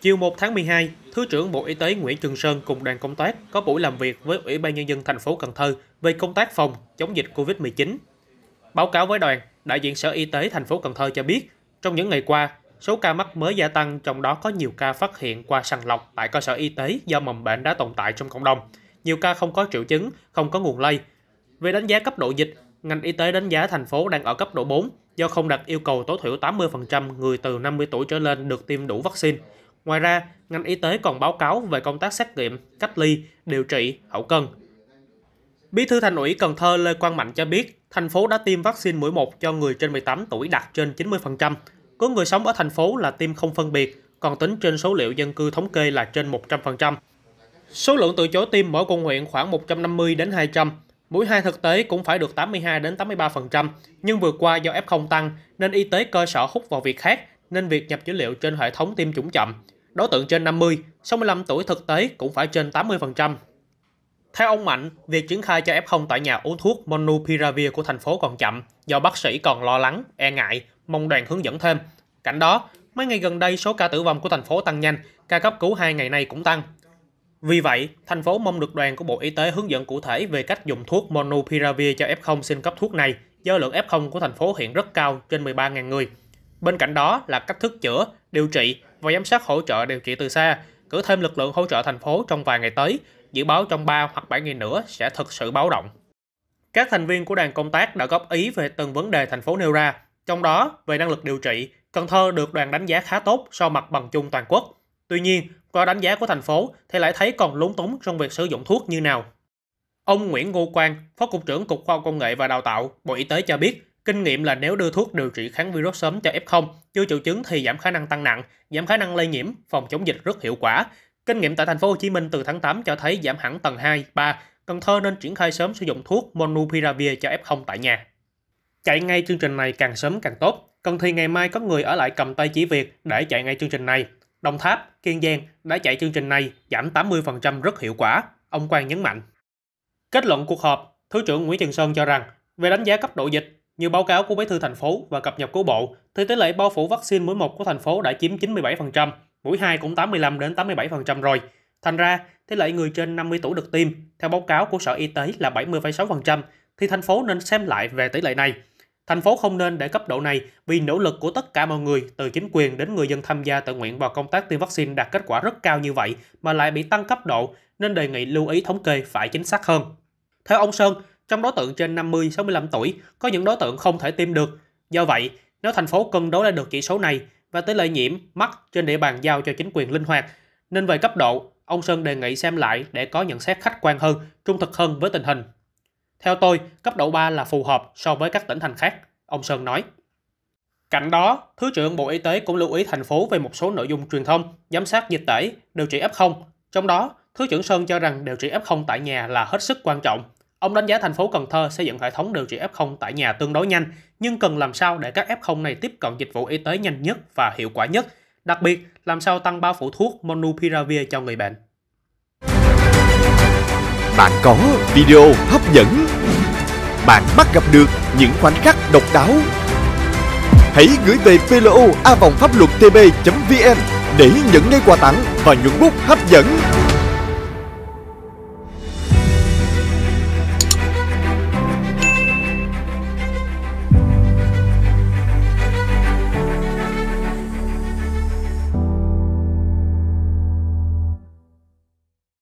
Chiều 1 tháng 12, Thứ trưởng Bộ Y tế Nguyễn Trường Sơn cùng đoàn công tác có buổi làm việc với Ủy ban Nhân dân thành phố Cần Thơ về công tác phòng chống dịch COVID-19. Báo cáo với đoàn, đại diện Sở Y tế thành phố Cần Thơ cho biết, trong những ngày qua, số ca mắc mới gia tăng trong đó có nhiều ca phát hiện qua sàng lọc tại cơ sở y tế do mầm bệnh đã tồn tại trong cộng đồng. Nhiều ca không có triệu chứng, không có nguồn lây. Về đánh giá cấp độ dịch, ngành y tế đánh giá thành phố đang ở cấp độ 4 do không đặt yêu cầu tối thiểu 80% người từ 50 tuổi trở lên được tiêm đủ vaccine Ngoài ra, ngành y tế còn báo cáo về công tác xét nghiệm, cách ly, điều trị, hậu cân. Bí thư Thành ủy Cần Thơ Lê Quang Mạnh cho biết, thành phố đã tiêm vaccine mũi 1 cho người trên 18 tuổi đạt trên 90%. Có người sống ở thành phố là tiêm không phân biệt, còn tính trên số liệu dân cư thống kê là trên 100%. Số lượng từ chối tiêm mỗi quận huyện khoảng 150 đến 200, mũi 2 thực tế cũng phải được 82 đến 83%, nhưng vừa qua do F0 tăng nên y tế cơ sở hút vào việc khác nên việc nhập dữ liệu trên hệ thống tiêm chủng chậm đối tượng trên 50, 65 tuổi thực tế cũng phải trên 80%. Theo ông Mạnh, việc triển khai cho F0 tại nhà uống thuốc Monupiravir của thành phố còn chậm do bác sĩ còn lo lắng, e ngại, mong đoàn hướng dẫn thêm. Cạnh đó, mấy ngày gần đây số ca tử vong của thành phố tăng nhanh, ca cấp cứu 2 ngày nay cũng tăng. Vì vậy, thành phố mong được đoàn của Bộ Y tế hướng dẫn cụ thể về cách dùng thuốc Monupiravir cho F0 xin cấp thuốc này do lượng F0 của thành phố hiện rất cao trên 13.000 người. Bên cạnh đó là cách thức chữa, điều trị và giám sát hỗ trợ điều trị từ xa, cử thêm lực lượng hỗ trợ thành phố trong vài ngày tới, dự báo trong 3 hoặc 7 ngày nữa sẽ thực sự báo động. Các thành viên của đoàn công tác đã góp ý về từng vấn đề thành phố nêu ra, trong đó về năng lực điều trị, Cần Thơ được đoàn đánh giá khá tốt so mặt bằng chung toàn quốc. Tuy nhiên, qua đánh giá của thành phố thì lại thấy còn lúng túng trong việc sử dụng thuốc như nào. Ông Nguyễn Ngô Quang, Phó Cục trưởng Cục Khoa học Công nghệ và Đào tạo, Bộ Y tế cho biết, Kinh nghiệm là nếu đưa thuốc điều trị kháng virus sớm cho F0 chưa triệu chứng thì giảm khả năng tăng nặng, giảm khả năng lây nhiễm, phòng chống dịch rất hiệu quả. Kinh nghiệm tại thành phố Hồ Chí Minh từ tháng 8 cho thấy giảm hẳn tầng 2, 3, Cần Thơ nên triển khai sớm sử dụng thuốc Monupiravir cho F0 tại nhà. Chạy ngay chương trình này càng sớm càng tốt. Cần thì ngày mai có người ở lại cầm tay chỉ việc để chạy ngay chương trình này. Đồng Tháp, Kiên Giang đã chạy chương trình này giảm 80% rất hiệu quả, ông Quang nhấn mạnh. Kết luận cuộc họp, Thứ trưởng Nguyễn Trường Sơn cho rằng, về đánh giá cấp độ dịch, như báo cáo của Bí thư thành phố và cập nhật của Bộ, thì tỷ lệ bao phủ vaccine mũi 1 của thành phố đã chiếm 97%, mũi 2 cũng 85 đến 87% rồi. Thành ra, tỷ lệ người trên 50 tuổi được tiêm, theo báo cáo của Sở Y tế là 70,6%, thì thành phố nên xem lại về tỷ lệ này. Thành phố không nên để cấp độ này vì nỗ lực của tất cả mọi người, từ chính quyền đến người dân tham gia tự nguyện vào công tác tiêm vaccine đạt kết quả rất cao như vậy mà lại bị tăng cấp độ, nên đề nghị lưu ý thống kê phải chính xác hơn. Theo ông Sơn, trong đối tượng trên 50-65 tuổi, có những đối tượng không thể tiêm được. Do vậy, nếu thành phố cân đối lại được chỉ số này và tỷ lệ nhiễm, mắc trên địa bàn giao cho chính quyền linh hoạt, nên về cấp độ, ông Sơn đề nghị xem lại để có nhận xét khách quan hơn, trung thực hơn với tình hình. Theo tôi, cấp độ 3 là phù hợp so với các tỉnh thành khác, ông Sơn nói. Cạnh đó, Thứ trưởng Bộ Y tế cũng lưu ý thành phố về một số nội dung truyền thông, giám sát dịch tễ, điều trị F0. Trong đó, Thứ trưởng Sơn cho rằng điều trị F0 tại nhà là hết sức quan trọng. Ông đánh giá thành phố Cần Thơ xây dựng hệ thống điều trị F0 tại nhà tương đối nhanh, nhưng cần làm sao để các F0 này tiếp cận dịch vụ y tế nhanh nhất và hiệu quả nhất, đặc biệt làm sao tăng bao phủ thuốc Monupiravir cho người bệnh. Bạn có video hấp dẫn, bạn bắt gặp được những khoảnh khắc độc đáo. Hãy gửi về PLO pháp luật tb.vn để nhận ngay quà tặng và những bút hấp dẫn.